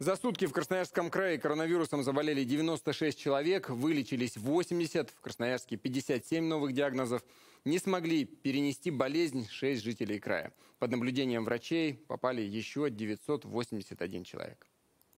За сутки в Красноярском крае коронавирусом заболели 96 человек, вылечились 80, в Красноярске 57 новых диагнозов. Не смогли перенести болезнь 6 жителей края. Под наблюдением врачей попали еще 981 человек.